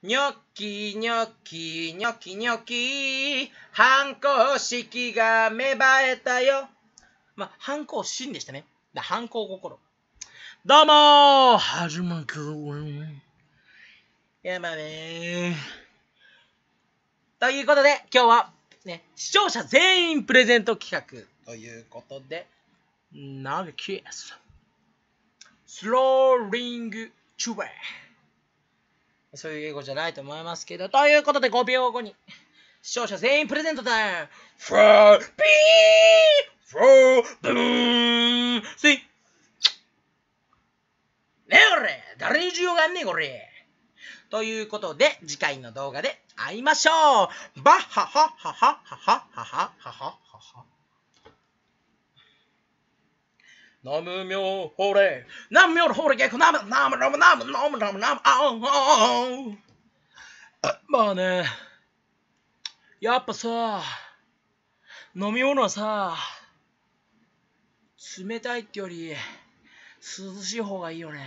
ニョッキニョッキニョッキニョッキ反抗式が芽生えたよ。まあ、反抗心でしたね。で反抗心。どうもーはじまくるやばねー。ということで、今日は、ね、視聴者全員プレゼント企画ということで、ナビキエス。スローリングチュエー。そういう英語じゃないと思いますけど、ということで5秒後に 視聴者全員プレゼントだフォーピーフォーブーンスイねえこれ誰に需要があんねえこれということで、次回の動画で会いましょうバッハッハッハッハッハッハッハッハッハッハッハッナムミョホレナムミョホレゲクナムナムナムナムナムナムナムあんあんまあねやっぱさ飲み物はさ冷たいってより涼しい方がいいよね。